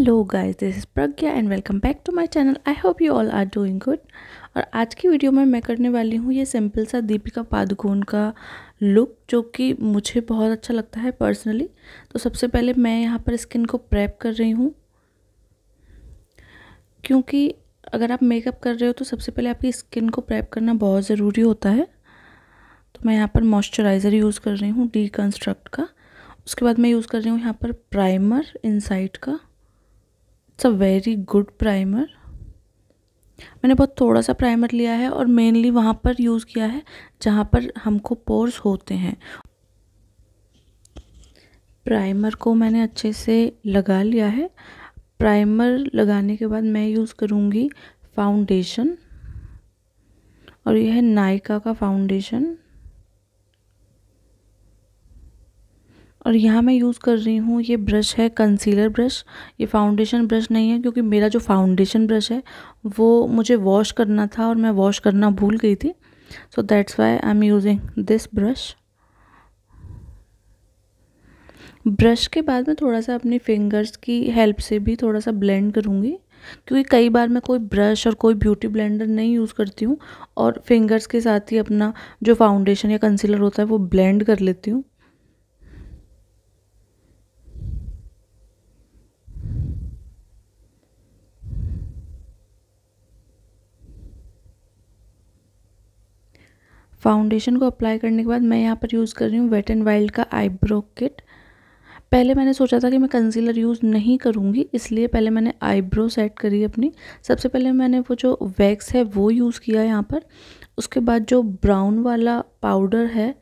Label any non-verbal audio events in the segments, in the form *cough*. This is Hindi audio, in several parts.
hello guys this is Pragya and welcome back to my channel I hope you all are doing good और आज की वीडियो में मैं करने वाली हूँ ये सिंपल सा दीपिका पादुकोण का लुक जो कि मुझे बहुत अच्छा लगता है पर्सनली तो सबसे पहले मैं यहाँ पर स्किन को प्रेप कर रही हूँ क्योंकि अगर आप मेकअप कर रहे हो तो सबसे पहले आपकी स्किन को प्रैप करना बहुत ज़रूरी होता है तो मैं यहाँ पर मॉइस्चराइज़र यूज़ कर रही हूँ डी का उसके बाद मैं यूज़ कर रही हूँ यहाँ पर प्राइमर इनसाइट का it's a very good primer मैंने बहुत थोड़ा सा प्राइमर लिया है और मेनली वहाँ पर यूज़ किया है जहाँ पर हमको पोर्स होते हैं प्राइमर को मैंने अच्छे से लगा लिया है प्राइमर लगाने के बाद मैं यूज़ करूँगी फाउंडेशन और यह है नायका का फाउंडेशन और यहाँ मैं यूज़ कर रही हूँ ये ब्रश है कंसीलर ब्रश ये फाउंडेशन ब्रश नहीं है क्योंकि मेरा जो फाउंडेशन ब्रश है वो मुझे वॉश करना था और मैं वॉश करना भूल गई थी so that's why I am using this brush brush के बाद मैं थोड़ा सा अपनी फिंगर्स की हेल्प से भी थोड़ा सा ब्लेंड करूँगी क्योंकि कई बार मैं कोई ब्रश और कोई ब्यूटी ब्लेंडर नहीं यूज़ करती हूँ और फिंगर्स के साथ ही अपना जो फाउंडेशन या कंसीलर होता है वो ब्लेंड कर लेती हूँ फाउंडेशन को अप्लाई करने के बाद मैं यहाँ पर यूज़ कर रही हूँ वेट एंड वाइल्ड का आईब्रो किट पहले मैंने सोचा था कि मैं कंसीलर यूज़ नहीं करूँगी इसलिए पहले मैंने आईब्रो सेट करी अपनी सबसे पहले मैंने वो जो वैक्स है वो यूज़ किया यहाँ पर उसके बाद जो ब्राउन वाला पाउडर है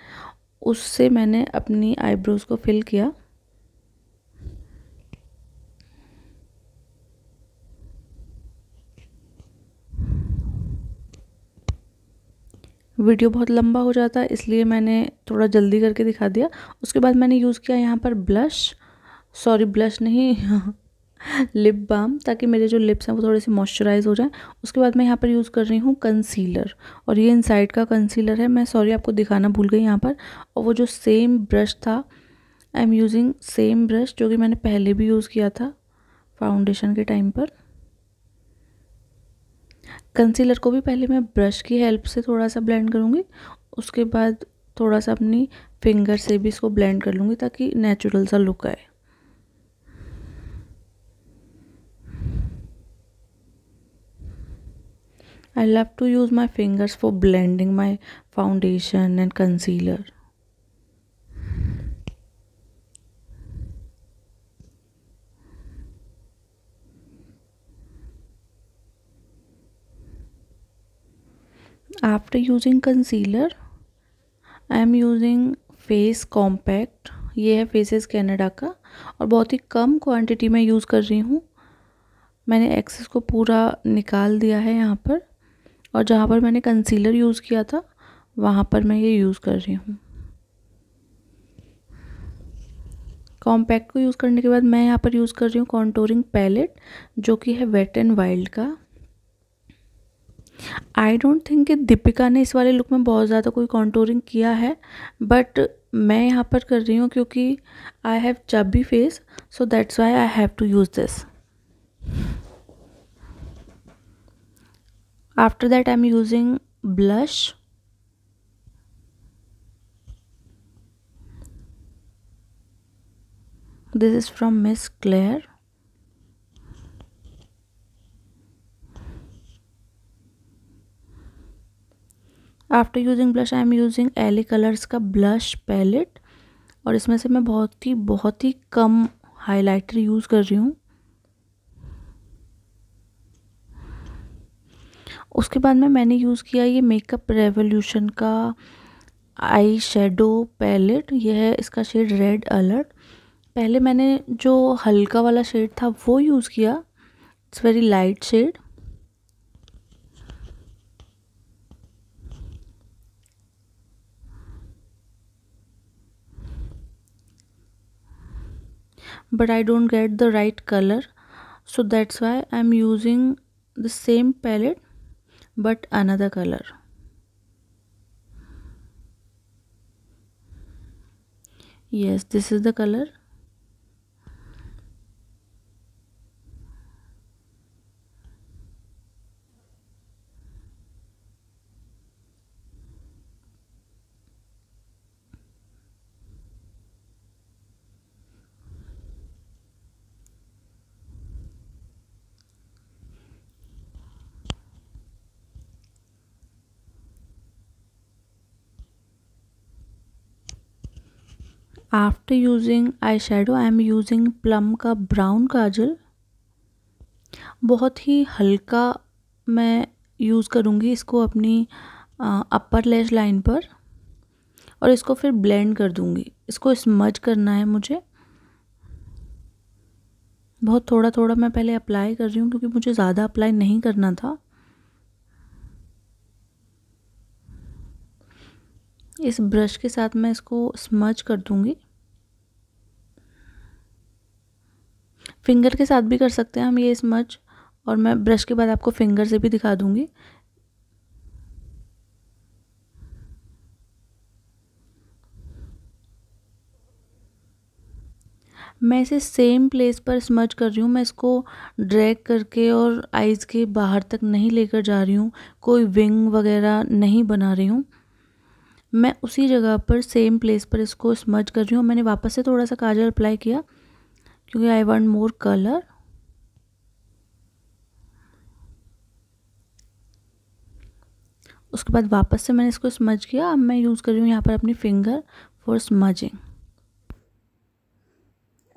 उससे मैंने अपनी आईब्रोज़ को फिल किया वीडियो बहुत लंबा हो जाता है इसलिए मैंने थोड़ा जल्दी करके दिखा दिया उसके बाद मैंने यूज़ किया यहाँ पर ब्लश सॉरी ब्लश नहीं लिप *laughs* बाम ताकि मेरे जो लिप्स हैं वो थोड़े से मॉइस्चराइज हो जाएं उसके बाद मैं यहाँ पर यूज़ कर रही हूँ कंसीलर और ये इनसाइड का कंसीलर है मैं सॉरी आपको दिखाना भूल गई यहाँ पर और वो जो सेम ब्रश था I am using same brush जो कि मैंने पहले भी यूज़ किया था फाउंडेशन के टाइम पर कंसीलर को भी पहले मैं ब्रश की हेल्प से थोड़ा सा ब्लेंड करूँगी उसके बाद थोड़ा सा अपनी फिंगर से भी इसको ब्लेंड कर लूँगी ताकि नेचुरल सा लुक आए I love to use my fingers for blending my foundation and concealer after using concealer I am using face compact ये है फेसेस कैनेडा का और बहुत ही कम क्वांटिटी में यूज़ कर रही हूँ मैंने एक्सेस को पूरा निकाल दिया है यहाँ पर और जहाँ पर मैंने कंसीलर यूज़ किया था वहाँ पर मैं ये यूज़ कर रही हूँ कॉम्पैक्ट को यूज़ करने के बाद मैं यहाँ पर यूज़ कर रही हूँ कॉन्टोरिंग पैलेट जो कि है वेट एंड वाइल्ड का आई डोंट थिंक कि दीपिका ने इस वाले लुक में बहुत ज़्यादा कोई कॉन्टोरिंग किया है बट मैं यहाँ पर कर रही हूँ क्योंकि I have chubby face so that's why I have to use this after that I am using blush this is from Miss Claire after using blush I am using Ellie colours का ब्लश पैलेट और इसमें से मैं बहुत ही बहुत ही कम हाइलाइटर यूज़ कर रही हूँ उसके बाद में मैंने यूज़ किया ये मेकअप रेवोल्यूशन का आई शेडो पैलेट यह है इसका शेड रेड अलर्ट पहले मैंने जो हल्का वाला शेड था वो यूज़ किया it's very light shade but I don't get the right color so that's why I'm using the same palette but another color yes this is the color after using eye shadow I am using plum का ब्राउन काजल बहुत ही हल्का मैं यूज़ करूँगी इसको अपनी अपर लैश लाइन पर और इसको फिर ब्लेंड कर दूँगी इसको स्मज करना है मुझे बहुत थोड़ा थोड़ा मैं पहले अप्लाई कर रही हूँ क्योंकि मुझे ज़्यादा अप्लाई नहीं करना था इस ब्रश के साथ मैं इसको स्मज कर दूंगी फिंगर के साथ भी कर सकते हैं हम ये स्मज और मैं ब्रश के बाद आपको फिंगर से भी दिखा दूंगी मैं इसे सेम प्लेस पर स्मज कर रही हूँ मैं इसको ड्रैग करके और आइज़ के बाहर तक नहीं लेकर जा रही हूँ कोई विंग वगैरह नहीं बना रही हूँ मैं उसी जगह पर सेम प्लेस पर इसको स्मर्ज कर रही हूँ मैंने वापस से थोड़ा सा काजल अप्लाई किया क्योंकि आई वांट मोर कलर उसके बाद वापस से मैंने इसको स्मज किया अब मैं यूज़ कर रही हूँ यहाँ पर अपनी फिंगर फॉर स्मजिंग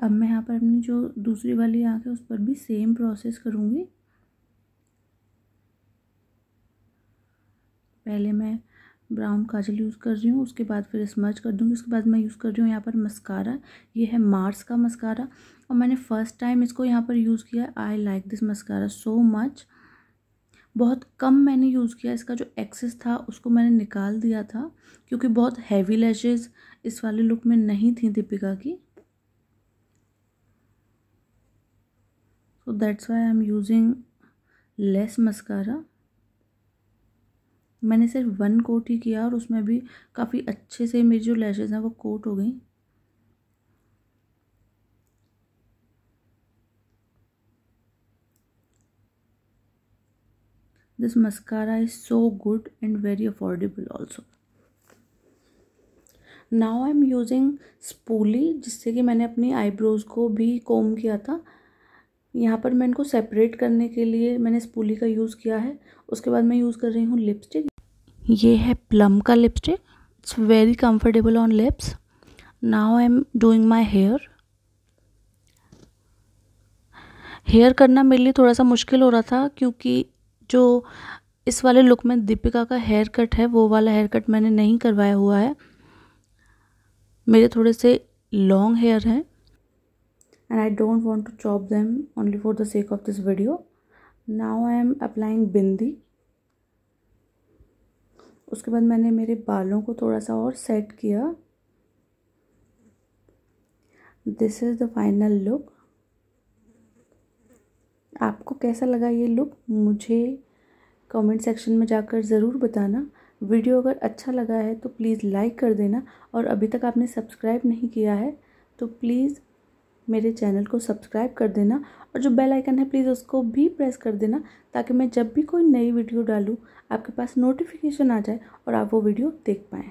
अब मैं यहाँ पर अपनी जो दूसरी वाली आँख है उस पर भी सेम प्रोसेस करूँगी पहले मैं ब्राउन काजल यूज़ कर रही हूँ उसके बाद फिर स्मर्च कर दूँगी उसके बाद मैं यूज़ कर रही हूँ यहाँ पर मस्कारा ये है मार्स का मस्कारा और मैंने फ़र्स्ट टाइम इसको यहाँ पर यूज़ किया I like this mascara so much बहुत कम मैंने यूज़ किया इसका जो एक्सेस था उसको मैंने निकाल दिया था क्योंकि बहुत हैवी लैशेज़ इस वाले लुक में नहीं थी दीपिका की so that's why I am using less mascara मैंने सिर्फ वन कोट ही किया और उसमें भी काफ़ी अच्छे से मेरी जो लैशेज़ हैं वो कोट हो गई this mascara is so good and very affordable also now I am using spoolie जिससे कि मैंने अपनी आईब्रोज़ को भी कोम किया था यहाँ पर मैं इनको सेपरेट करने के लिए मैंने स्पूली का यूज़ किया है उसके बाद मैं यूज़ कर रही हूँ लिपस्टिक ये है प्लम का lipstick it's very comfortable on lips now I am doing my hair hair करना मेरे लिए थोड़ा सा मुश्किल हो रहा था क्योंकि जो इस वाले लुक में दीपिका का हेयर कट है वो वाला हेयर कट मैंने नहीं करवाया हुआ है मेरे थोड़े से लॉन्ग हेयर हैं and I don't want to chop them only for the sake of this video now I am applying bindi उसके बाद मैंने मेरे बालों को थोड़ा सा और सेट किया this is the final look आपको कैसा लगा ये लुक मुझे कमेंट सेक्शन में जाकर ज़रूर बताना वीडियो अगर अच्छा लगा है तो प्लीज़ लाइक कर देना और अभी तक आपने सब्सक्राइब नहीं किया है तो प्लीज़ मेरे चैनल को सब्सक्राइब कर देना और जो बेल आइकन है प्लीज़ उसको भी प्रेस कर देना ताकि मैं जब भी कोई नई वीडियो डालूँ आपके पास नोटिफिकेशन आ जाए और आप वो वीडियो देख पाएँ